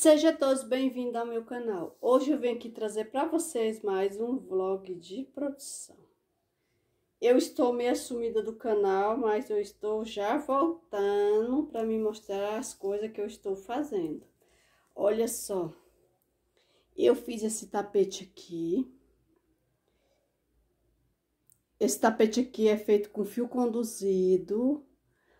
Seja todos bem-vindos ao meu canal. Hoje eu venho aqui trazer para vocês mais um vlog de produção. Eu estou meio sumida do canal, mas eu estou já voltando para me mostrar as coisas que eu estou fazendo. Olha só, eu fiz esse tapete aqui. Esse tapete aqui é feito com fio conduzido.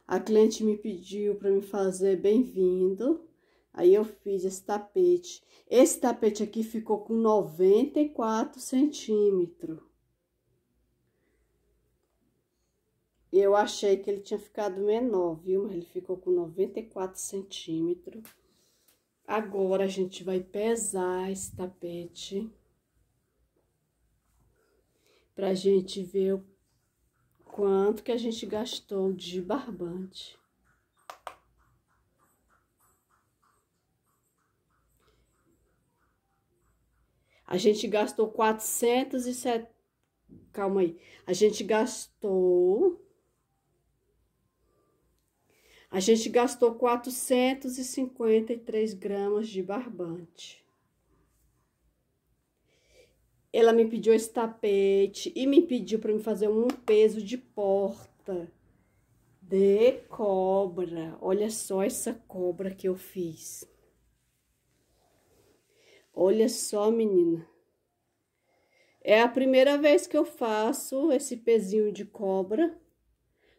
A cliente me pediu para me fazer bem-vindo. Aí eu fiz esse tapete. Esse tapete aqui ficou com 94 centímetros. Eu achei que ele tinha ficado menor, viu? Mas ele ficou com 94 centímetros. Agora, a gente vai pesar esse tapete. Pra gente ver quanto que a gente gastou de barbante. A gente gastou 470. Calma aí. A gente gastou. A gente gastou 453 gramas de barbante. Ela me pediu esse tapete e me pediu para me fazer um peso de porta de cobra. Olha só essa cobra que eu fiz. Olha só, menina. É a primeira vez que eu faço esse pezinho de cobra.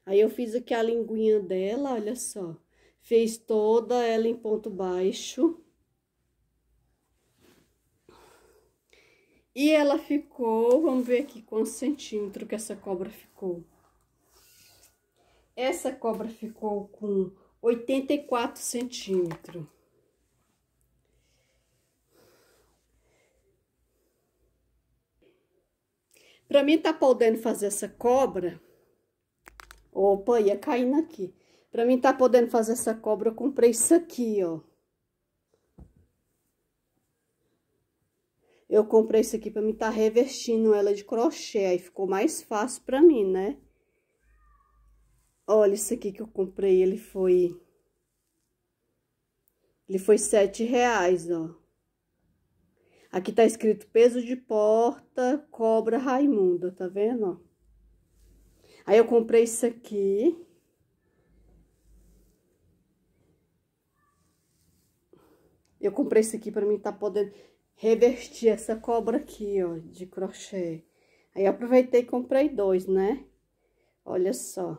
Aí eu fiz aqui a linguinha dela, olha só. fez toda ela em ponto baixo. E ela ficou, vamos ver aqui quantos centímetros que essa cobra ficou. Essa cobra ficou com 84 centímetros. Para mim tá podendo fazer essa cobra. Opa, ia caindo aqui. Para mim tá podendo fazer essa cobra, eu comprei isso aqui, ó. Eu comprei isso aqui para mim tá revestindo ela de crochê, aí ficou mais fácil para mim, né? Olha isso aqui que eu comprei, ele foi... Ele foi sete reais, ó. Aqui tá escrito peso de porta, cobra Raimunda, tá vendo? Aí eu comprei isso aqui. Eu comprei isso aqui pra mim tá podendo revestir essa cobra aqui, ó, de crochê. Aí aproveitei e comprei dois, né? Olha só.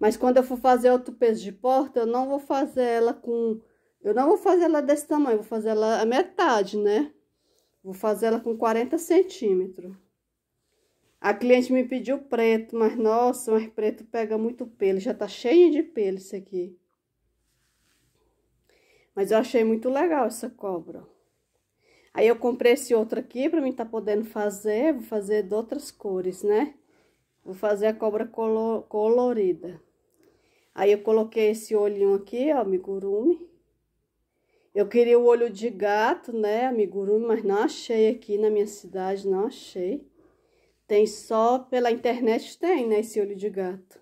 Mas quando eu for fazer outro peso de porta, eu não vou fazer ela com eu não vou fazer ela desse tamanho, vou fazer ela a metade, né? Vou fazer ela com 40 centímetros. A cliente me pediu preto, mas nossa, mas preto pega muito pelo, já tá cheio de pelo isso aqui. Mas eu achei muito legal essa cobra. Aí eu comprei esse outro aqui pra mim tá podendo fazer, vou fazer de outras cores, né? Vou fazer a cobra colorida. Aí eu coloquei esse olhinho aqui, ó, amigurumi. Eu queria o olho de gato, né, amigurumi, mas não achei aqui na minha cidade, não achei. Tem só pela internet tem, né, esse olho de gato.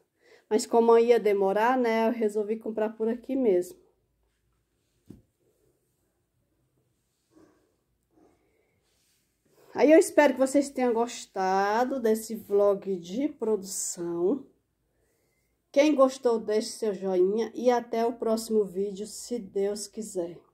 Mas como ia demorar, né, eu resolvi comprar por aqui mesmo. Aí eu espero que vocês tenham gostado desse vlog de produção. Quem gostou, deixe seu joinha e até o próximo vídeo, se Deus quiser.